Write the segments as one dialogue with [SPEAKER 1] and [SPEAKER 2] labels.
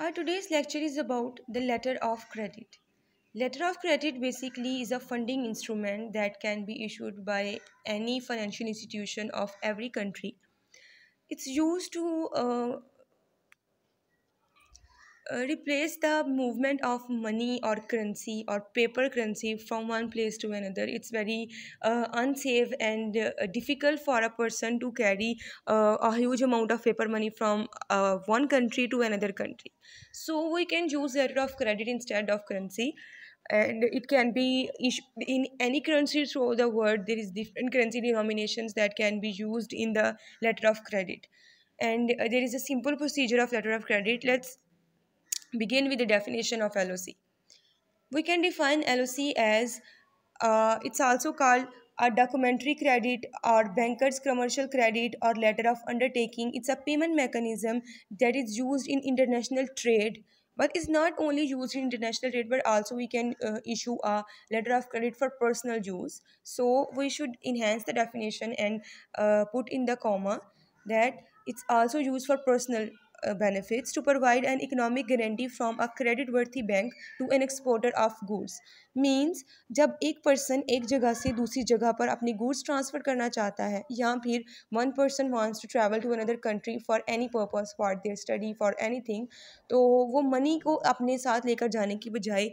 [SPEAKER 1] Our today's lecture is about the letter of credit. Letter of credit basically is a funding instrument that can be issued by any financial institution of every country. It's used to uh, uh, replace the movement of money or currency or paper currency from one place to another it's very uh, unsafe and uh, difficult for a person to carry uh, a huge amount of paper money from uh, one country to another country so we can use letter of credit instead of currency and it can be in any currency throughout the world there is different currency denominations that can be used in the letter of credit and uh, there is a simple procedure of letter of credit let's begin with the definition of LOC. We can define LOC as, uh, it's also called a documentary credit or banker's commercial credit or letter of undertaking. It's a payment mechanism that is used in international trade but it's not only used in international trade but also we can uh, issue a letter of credit for personal use so we should enhance the definition and uh, put in the comma that it's also used for personal benefits to provide an economic guarantee from a credit worthy bank to an exporter of goods means जब एक person एक जगह से दूसरी जगह पर अपनी goods transfer करना चाहता है या फिर one person wants to travel to another country for any purpose for their study for any thing तो वो मनी को अपने साथ लेकर जाने की बजाय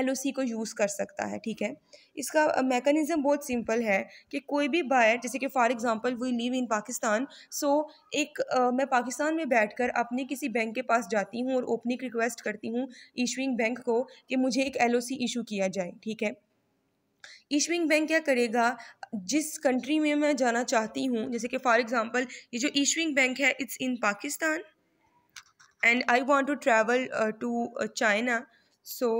[SPEAKER 1] एल ओ सी को यूज़ कर सकता है ठीक है इसका मेकनिज़म uh, बहुत सिंपल है कि कोई भी बायर जैसे कि for example we live in Pakistan so एक आ, uh, मैं पाकिस्तान में बैठ कर अप, अपने किसी बैंक के पास जाती हूँ और ओपनिंग रिक्वेस्ट करती हूँ इशूइंग बैंक को कि मुझे एक एल इशू किया जाए ठीक है ईश्विंग बैंक क्या करेगा जिस कंट्री में मैं जाना चाहती हूँ जैसे कि फॉर एग्ज़ाम्पल ये जो ईश्विंग बैंक है it's in Pakistan and I want to travel to China so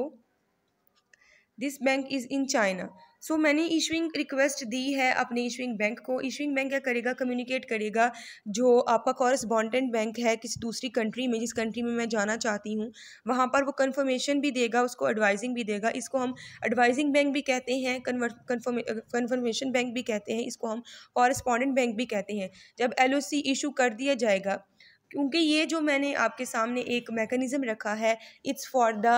[SPEAKER 1] this bank is in China so so, मैंने ईशविंग रिक्वेस्ट दी है अपने ईशविंग बैंक को ईशविंग बैंक क्या करेगा कम्युनिकेट करेगा जो आपका कॉरस्पॉन्डेंट बैंक है किसी दूसरी कंट्री में जिस कंट्री में मैं जाना चाहती हूँ वहाँ पर वो कन्फर्मेशन भी देगा उसको एडवाइजिंग भी देगा इसको हम एडवाइजिंग बैंक भी कहते हैं कन्फर्मेशन बैंक भी कहते हैं इसको हम कॉरस्पॉन्डेंट बैंक भी कहते हैं जब एल ओ इशू कर दिया जाएगा क्योंकि ये जो मैंने आपके सामने एक मेकनिज़म रखा है it's for the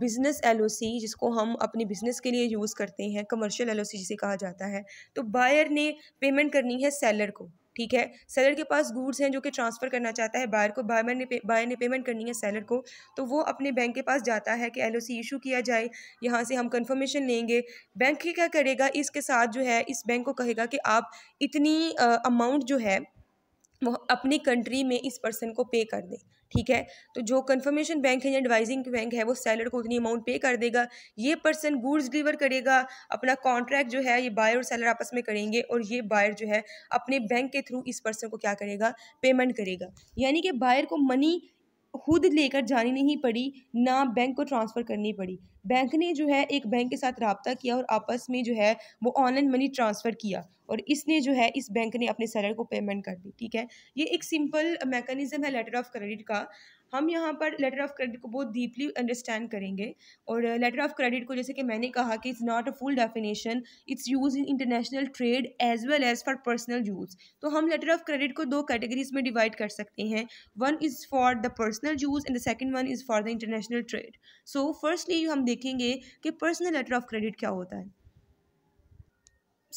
[SPEAKER 1] business LOC जिसको हम अपने बिज़नेस के लिए यूज़ करते हैं कमर्शियल एलओसी जिसे कहा जाता है तो बायर ने पेमेंट करनी है सेलर को ठीक है सेलर के पास गुड्स हैं जो कि ट्रांसफ़र करना चाहता है बायर को बायर ने पे, बायर ने पेमेंट करनी है सेलर को तो वो अपने बैंक के पास जाता है कि एलओसी इशू किया जाए यहाँ से हम कंफर्मेशन लेंगे बैंक क्या करेगा इसके साथ जो है इस बैंक को कहेगा कि आप इतनी अमाउंट uh, जो है वो अपनी कंट्री में इस पर्सन को पे कर दें ठीक है तो जो कन्फर्मेशन बैंक है या एडवाइजिंग बैंक है वो सैलर को उतनी अमाउंट पे कर देगा ये पर्सन गुड्स डिलीवर करेगा अपना कॉन्ट्रैक्ट जो है ये बायर और सैलर आपस में करेंगे और ये बायर जो है अपने बैंक के थ्रू इस पर्सन को क्या करेगा पेमेंट करेगा यानी कि बायर को मनी खुद लेकर जानी नहीं पड़ी ना बैंक को ट्रांसफ़र करनी पड़ी बैंक ने जो है एक बैंक के साथ रबता किया और आपस में जो है वो ऑनलाइन मनी ट्रांसफ़र किया और इसने जो है इस बैंक ने अपने सैलर को पेमेंट कर दी ठीक है ये एक सिंपल मैकेनिज़्म है लेटर ऑफ क्रेडिट का हम यहाँ पर लेटर ऑफ क्रेडिट को बहुत डीपली अंडरस्टैंड करेंगे और लेटर ऑफ क्रेडिट को जैसे कि मैंने कहा कि it's not a full definition it's use in international trade as well as for personal use तो हम लेटर ऑफ क्रेडिट को दो कैटेगरीज में डिवाइड कर सकते हैं one is for the personal use and the second one is for the international trade so firstly हम देखेंगे कि पर्सनल लेटर ऑफ क्रेडिट क्या होता है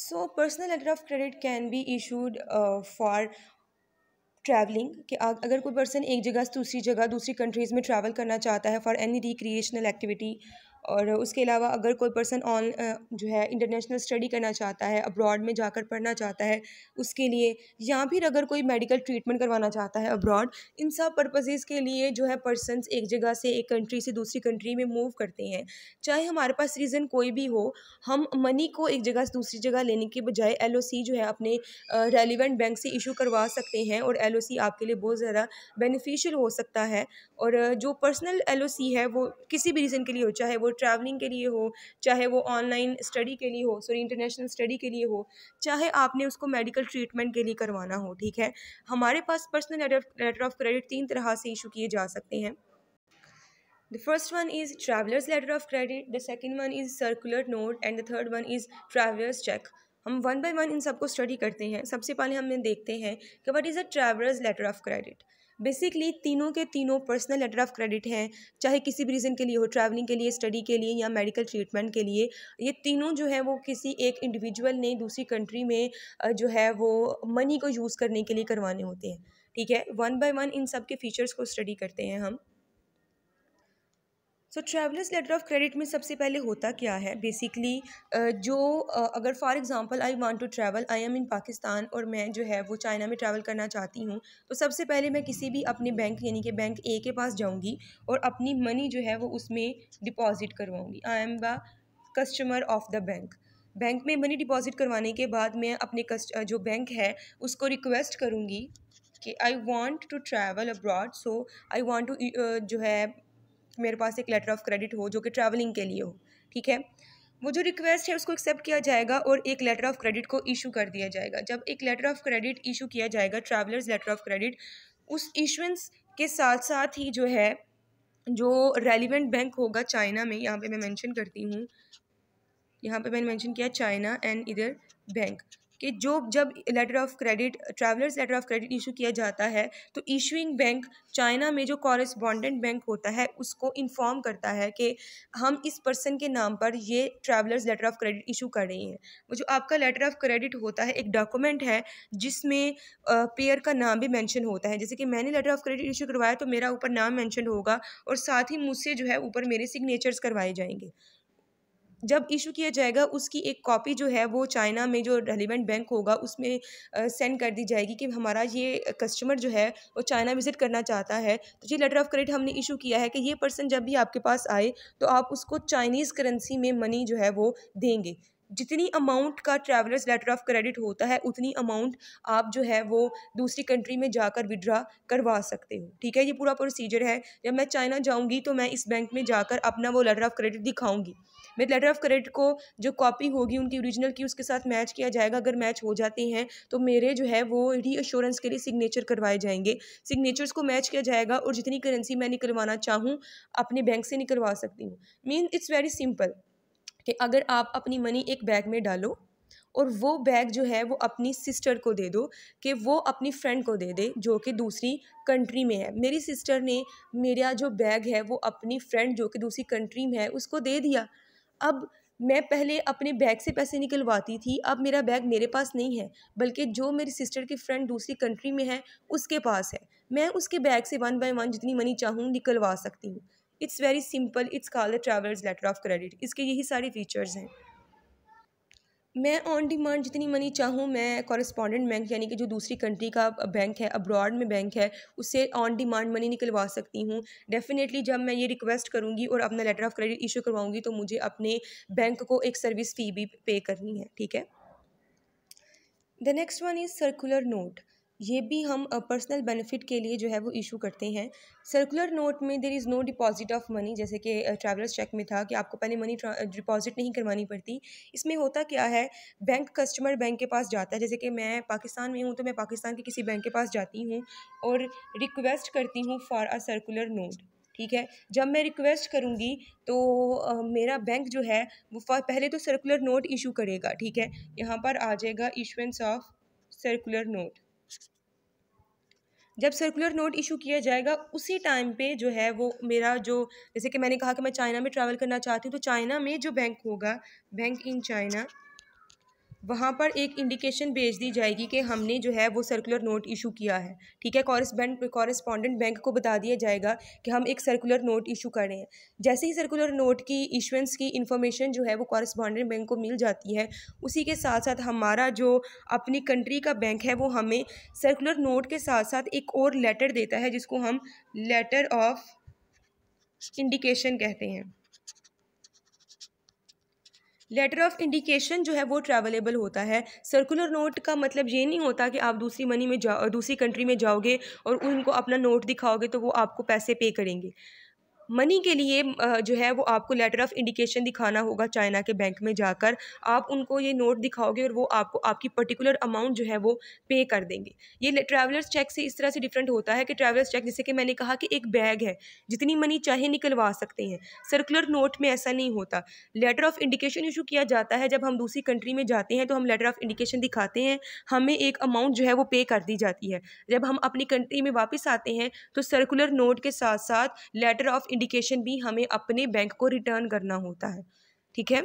[SPEAKER 1] so personal letter of credit can be issued for travelling कि अगर कोई person एक जगह से दूसरी जगह दूसरी कंट्रीज़ में ट्रैवल करना चाहता है फॉर एनी रिक्रिएशनल एक्टिविटी और उसके अलावा अगर कोई पर्सन ऑन जो है इंटरनेशनल स्टडी करना चाहता है अब्रॉड में जाकर पढ़ना चाहता है उसके लिए या फिर अगर कोई मेडिकल ट्रीटमेंट करवाना चाहता है अब्रॉड इन सब पर्पजेज़ के लिए जो है पर्सनस एक जगह से एक कंट्री से दूसरी कंट्री में मूव करते हैं चाहे हमारे पास रीज़न कोई भी हो हम मनी को एक जगह से दूसरी जगह लेने के बजाय एल जो है अपने रेलिवेंट बैंक से इशू करवा सकते हैं और एल आपके लिए बहुत ज़्यादा बेनिफिशियल हो सकता है और जो पर्सनल एल है वो किसी भी रीज़न के लिए हो चाहे वो ट्रैवलिंग के लिए हो चाहे वो ऑनलाइन स्टडी के लिए हो सॉरी इंटरनेशनल स्टडी के लिए हो चाहे आपने उसको मेडिकल ट्रीटमेंट के लिए करवाना हो ठीक है हमारे पास पर्सनल लेटर ऑफ क्रेडिट तीन तरह से इशू किए जा सकते हैं the first one is travellers letter of credit the second one is circular note and the third one is travellers cheque हम वन बाय वन इन सबको स्टडी करते हैं सबसे पहले हमें देखते हैं कि what is a travellers letter of credit basically तीनों के तीनों पर्सनल लेटर ऑफ क्रेडिट हैं चाहे किसी भी रीज़न के लिए हो ट्रैवलिंग के लिए स्टडी के लिए या मेडिकल ट्रीटमेंट के लिए ये तीनों जो है वो किसी एक इंडिविजुअल ने दूसरी कंट्री में जो है वो मनी को यूज़ करने के लिए करवाने होते हैं ठीक है वन बाय वन इन सब के फीचर्स को स्टडी करते हैं हम so travellers letter of credit में सबसे पहले होता क्या है बेसिकली जो अगर for example I want to travel I am in Pakistan और मैं जो है वो चाइना में ट्रैवल करना चाहती हूँ तो सबसे पहले मैं किसी भी अपने बैंक यानी कि बैंक ए के पास जाऊँगी और अपनी मनी जो है वो उसमें डिपॉजिट करवाऊँगी I am the customer of the bank bank में मनी डिपॉजिट करवाने के बाद मैं अपने कस्ट जो बैंक है उसको रिक्वेस्ट करूँगी कि I want to travel abroad so I want to जो है मेरे पास एक लेटर ऑफ़ क्रेडिट हो जो कि ट्रैवलिंग के लिए हो ठीक है वो जो रिक्वेस्ट है उसको एक्सेप्ट किया जाएगा और एक लेटर ऑफ़ क्रेडिट को इशू कर दिया जाएगा जब एक लेटर ऑफ़ क्रेडिट इशू किया जाएगा ट्रैवलर्स लेटर ऑफ़ क्रेडिट उस इशुंस के साथ साथ ही जो है जो रेलिवेंट बैंक होगा चाइना में यहाँ पे मैं मेंशन करती हूँ यहाँ पे मैंने मेंशन किया चाइना एंड इधर बैंक कि जो जब letter of credit travellers letter of credit issue किया जाता है तो इशूइंग बैंक चाइना में जो कॉरेस्पॉन्डेंट बैंक होता है उसको इन्फॉर्म करता है कि हम इस पर्सन के नाम पर ये travellers letter of credit issue कर रही हैं वो जो आपका लेटर ऑफ क्रेडिट होता है एक डॉक्यूमेंट है जिसमें पेयर का नाम भी मैंशन होता है जैसे कि मैंने लेटर ऑफ क्रेडिट इशू करवाया तो मेरा ऊपर नाम मैंशन होगा और साथ ही मुझसे जो है ऊपर मेरे सिग्नेचर्स करवाए जाएंगे जब इशू किया जाएगा उसकी एक कॉपी जो है वो चाइना में जो रेलिवेंट बैंक होगा उसमें सेंड कर दी जाएगी कि हमारा ये कस्टमर जो है वो चाइना विज़िट करना चाहता है तो ये लेटर ऑफ क्रेडिट हमने इशू किया है कि ये पर्सन जब भी आपके पास आए तो आप उसको चाइनीज़ करेंसी में मनी जो है वो देंगे जितनी अमाउंट का ट्रैवलर्स लेटर ऑफ क्रेडिट होता है उतनी अमाउंट आप जो है वो दूसरी कंट्री में जाकर विड्रा करवा सकते हो ठीक है ये पूरा प्रोसीजर है जब मैं चाइना जाऊँगी तो मैं इस बैंक में जाकर अपना वो लेटर ऑफ क्रेडिट दिखाऊंगी मेरे लेटर ऑफ क्रेडिट को जो कॉपी होगी उनकी ओरिजिनल की उसके साथ मैच किया जाएगा अगर मैच हो जाते हैं तो मेरे जो है वो रीअश्योरेंस के लिए सिग्नेचर करवाए जाएंगे सिग्नेचर्स को मैच किया जाएगा और जितनी करेंसी मैं निकलवाना चाहूँ अपने बैंक से निकलवा सकती हूँ मीन इट्स वेरी सिंपल कि अगर आप अपनी मनी एक बैग में डालो और वो बैग जो है वो अपनी सिस्टर को दे दो कि वो अपनी फ्रेंड को दे दे जो कि दूसरी कंट्री में है मेरी सिस्टर ने मेरा जो बैग है वो अपनी फ्रेंड जो कि दूसरी कंट्री में है उसको दे दिया अब मैं पहले अपने बैग से पैसे निकलवाती थी अब मेरा बैग मेरे पास नहीं है बल्कि जो मेरी सिस्टर की फ़्रेंड दूसरी कंट्री में है उसके पास है मैं उसके बैग से वन बाय वन जितनी मनी चाहूँ निकलवा सकती हूँ it's very simple it's call the travellers letter of credit इसके यही सारे फीचर्स हैं मैं ऑन डिमांड जितनी मनी चाहूँ मैं कॉरेस्पॉन्डेंट बैंक यानी कि जो दूसरी कंट्री का बैंक है अब्रॉड में बैंक है उससे ऑन डिमांड मनी निकलवा सकती हूँ डेफिनेटली जब मैं ये रिक्वेस्ट करूँगी और अपना लेटर ऑफ क्रेडिट इशू करवाऊँगी तो मुझे अपने बैंक को एक सर्विस फ़ी भी पे करनी है ठीक है the next one is circular note ये भी हम पर्सनल बेनिफिट के लिए जो है वो इशू करते हैं सर्कुलर नोट में there is no deposit of money जैसे कि ट्रैवलर्स चेक में था कि आपको पहले मनी डिपॉजिट नहीं करवानी पड़ती इसमें होता क्या है बैंक कस्टमर बैंक के पास जाता है जैसे कि मैं पाकिस्तान में हूँ तो मैं पाकिस्तान के किसी बैंक के पास जाती हूँ और रिक्वेस्ट करती हूँ फॉर अ सर्कुलर नोट ठीक है जब मैं रिक्वेस्ट करूँगी तो आ, मेरा बैंक जो है वो पहले तो सर्कुलर नोट इशू करेगा ठीक है यहाँ पर आ जाएगा इशुएंस ऑफ सर्कुलर नोट जब सर्कुलर नोट इशू किया जाएगा उसी टाइम पे जो है वो मेरा जो जैसे कि मैंने कहा कि मैं चाइना में ट्रैवल करना चाहती हूँ तो चाइना में जो बैंक होगा बैंक इन चाइना वहाँ पर एक इंडिकेशन भेज दी जाएगी कि हमने जो है वो सर्कुलर नोट इशू किया है ठीक है कॉरेस्पेंड कॉरेस्पॉन्डेंट बैंक को बता दिया जाएगा कि हम एक सर्कुलर नोट इशू कर रहे हैं जैसे ही सर्कुलर नोट की इशुंस की इन्फॉर्मेशन जो है वो कॉरेस्पॉन्डेंट बैंक को मिल जाती है उसी के साथ साथ हमारा जो अपनी कंट्री का बैंक है वो हमें सर्कुलर नोट के साथ साथ एक और लेटर देता है जिसको हम लेटर ऑफ इंडिकेशन कहते हैं लेटर ऑफ इंडिकेशन जो है वो ट्रैवलेबल होता है सर्कुलर नोट का मतलब ये नहीं होता कि आप दूसरी मनी में जाओ दूसरी कंट्री में जाओगे और उनको अपना नोट दिखाओगे तो वो आपको पैसे पे करेंगे मनी के लिए जो है वो आपको लेटर ऑफ इंडिकेशन दिखाना होगा चाइना के बैंक में जाकर आप उनको ये नोट दिखाओगे और वो आपको आपकी पर्टिकुलर अमाउंट जो है वो पे कर देंगे ये ट्रैवलर्स चेक से इस तरह से डिफरेंट होता है कि ट्रैवलर्स चेक जैसे कि मैंने कहा कि एक बैग है जितनी मनी चाहे निकलवा सकते हैं सर्कुलर नोट में ऐसा नहीं होता लेटर ऑफ इंडिकेशन इशू किया जाता है जब हम दूसरी कंट्री में जाते हैं तो हम लेटर ऑफ इंडिकेशन दिखाते हैं हमें एक अमाउंट जो है वो पे कर दी जाती है जब हम अपनी कंट्री में वापस आते हैं तो सर्कुलर नोट के साथ साथ लेटर ऑफ इंडिकेशन भी हमें अपने बैंक को रिटर्न करना होता है ठीक है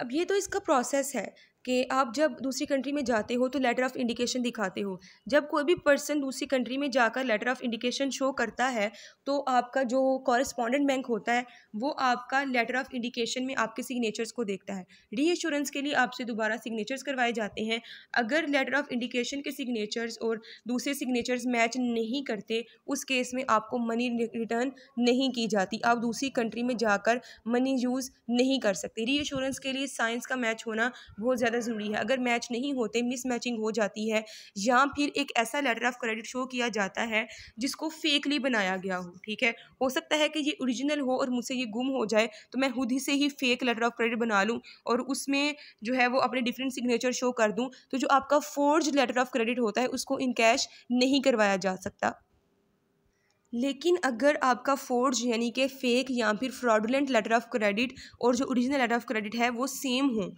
[SPEAKER 1] अब ये तो इसका प्रोसेस है कि आप जब दूसरी कंट्री में जाते हो तो लेटर ऑफ़ इंडिकेशन दिखाते हो जब कोई भी पर्सन दूसरी कंट्री में जाकर लेटर ऑफ़ इंडिकेशन शो करता है तो आपका जो कॉरस्पॉन्डेंट बैंक होता है वो आपका लेटर ऑफ़ इंडिकेशन में आपके सिग्नेचर्स को देखता है री एश्योरेंस के लिए आपसे दोबारा सिग्नेचर्स करवाए जाते हैं अगर लेटर ऑफ़ इंडिकेशन के सिग्नेचर्स और दूसरे सिग्नेचर्स मैच नहीं करते उस केस में आपको मनी रिटर्न नहीं की जाती आप दूसरी कंट्री में जाकर मनी यूज़ नहीं कर सकते री एश्योरेंस के लिए साइंस का मैच होना बहुत ज़्यादा ज़्यादा ज़रूरी है अगर मैच नहीं होते मिस मैचिंग हो जाती है या फिर एक ऐसा लेटर ऑफ क्रेडिट शो किया जाता है जिसको फेकली बनाया गया हो ठीक है हो सकता है कि ये ओरिजिनल हो और मुझसे ये गुम हो जाए तो मैं खुद ही से ही फेक लेटर ऑफ क्रेडिट बना लूँ और उसमें जो है वो अपने डिफरेंट सिग्नेचर शो कर दूँ तो जो आपका फोर्ज लेटर ऑफ क्रेडिट होता है उसको इन कैश नहीं करवाया जा सकता लेकिन अगर आपका फोर्ज यानी कि फ़ेक या फिर फ्रॉडुलेंट लेटर ऑफ क्रेडिट और जो ओरिजिनल लेटर ऑफ क्रेडिट है वो सेम हो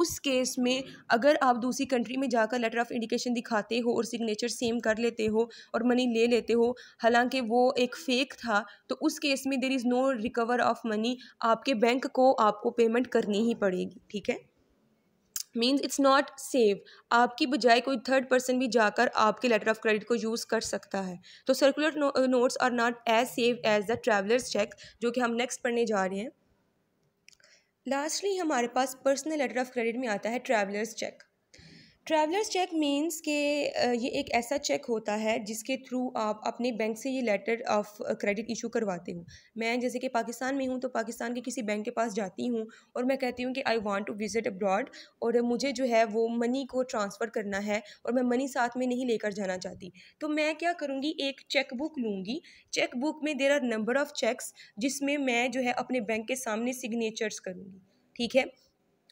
[SPEAKER 1] उस केस में अगर आप दूसरी कंट्री में जाकर लेटर ऑफ इंडिकेशन दिखाते हो और सिग्नेचर सेम कर लेते हो और मनी ले लेते हो हालांकि वो एक फ़ेक था तो उस केस में there is no recover of money आपके बैंक को आपको पेमेंट करनी ही पड़ेगी ठीक है मीन्स इट्स नॉट सेव आपकी बजाय कोई थर्ड पर्सन भी जाकर आपके लेटर ऑफ क्रेडिट को यूज़ कर सकता है तो circular notes are not as save as the travellers cheque जो कि हम नेक्स्ट पढ़ने जा रहे हैं लास्टली हमारे पास पर्सनल लेटर ऑफ क्रेडिट में आता है travellers cheque travellers cheque means के ये एक ऐसा चेक होता है जिसके थ्रू आप अपने बैंक से ये लेटर ऑफ क्रेडिट इशू करवाते हो मैं जैसे कि पाकिस्तान में हूँ तो पाकिस्तान के किसी बैंक के पास जाती हूँ और मैं कहती हूँ कि I want to visit abroad और मुझे जो है वो मनी को ट्रांसफ़र करना है और मैं मनी साथ में नहीं लेकर जाना चाहती तो मैं क्या करूँगी एक चेक बुक लूँगी चेक बुक में there are number of cheques जिसमें मैं जो है अपने बैंक के सामने सिग्नेचर्स करूँगी ठीक है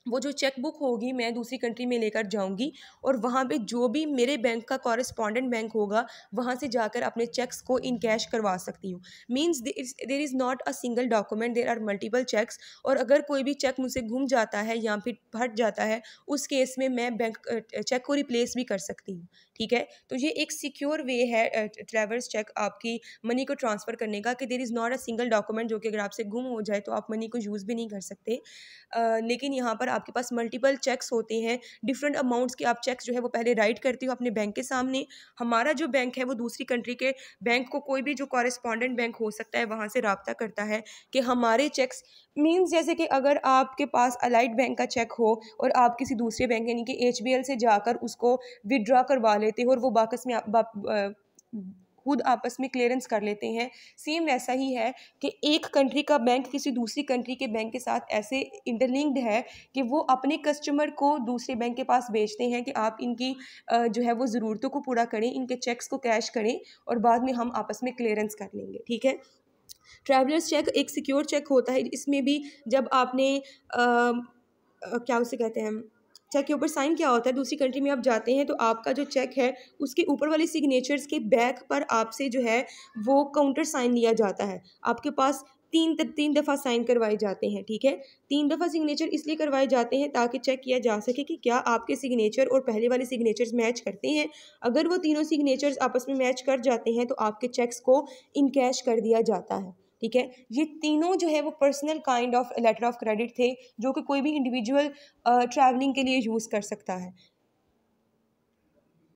[SPEAKER 1] वो जो चेक बुक होगी मैं दूसरी कंट्री में लेकर जाऊंगी और वहाँ पे जो भी मेरे बैंक का कॉरेस्पॉन्डेंट बैंक होगा वहाँ से जाकर अपने चेक्स को इन कैश करवा सकती हूँ means there is not a single document there are multiple cheques और अगर कोई भी चेक मुझसे घूम जाता है या फिर फट जाता है उस केस में मैं बैंक चेक को रिप्लेस भी कर सकती हूँ ठीक है तो ये एक सिक्योर वे है ट्रेवल्स चेक आपकी मनी को ट्रांसफ़र करने का कि there is not a single document जो कि अगर आपसे गुम हो जाए तो आप मनी को यूज़ भी नहीं कर सकते आ, लेकिन यहाँ पर आपके पास मल्टीपल चेक्स होते हैं डिफरेंट अमाउंट्स के आप चेक्स जो है वो पहले राइट करते हो अपने बैंक के सामने हमारा जो बैंक है वो दूसरी कंट्री के बैंक को कोई भी जो कॉरेस्पॉन्डेंट बैंक हो सकता है वहाँ से रबता करता है कि हमारे चेक्स मीन्स जैसे कि अगर आपके पास अलाइड बैंक का चेक हो और आप किसी दूसरे बैंक यानी कि एच से जाकर उसको विदड्रॉ करवा लेते हो और वो वापस में आप, खुद आपस में क्लियरेंस कर लेते हैं सेम वैसा ही है कि एक कंट्री का बैंक किसी दूसरी कंट्री के बैंक के साथ ऐसे इंटरलिंक्ड है कि वो अपने कस्टमर को दूसरे बैंक के पास भेजते हैं कि आप इनकी जो है वो ज़रूरतों को पूरा करें इनके चेक्स को कैश करें और बाद में हम आपस में क्लियरेंस कर लेंगे ठीक है ट्रैवलर्स चेक एक सिक्योर चेक होता है इसमें भी जब आपने आ, आ, क्या उसे कहते हैं चेक के ऊपर साइन क्या होता है दूसरी कंट्री में आप जाते हैं तो आपका जो चेक है उसके ऊपर वाले सिग्नेचर्स के बैक पर आपसे जो है वो काउंटर साइन लिया जाता है आपके पास तीन तीन दफ़ा साइन करवाए जाते हैं ठीक है तीन दफ़ा सिग्नेचर इसलिए करवाए जाते हैं ताकि चेक किया जा सके कि क्या आपके सिग्नेचर और पहले वाले सिग्नेचर्स मैच करते हैं अगर वो तीनों सिग्नेचर्स आपस में मैच कर जाते हैं तो आपके चेक्स को इनकैश कर दिया जाता है ठीक है ये तीनों जो है वो personal kind of letter of credit थे जो कि कोई भी इंडिविजुअल ट्रैवलिंग के लिए यूज़ कर सकता है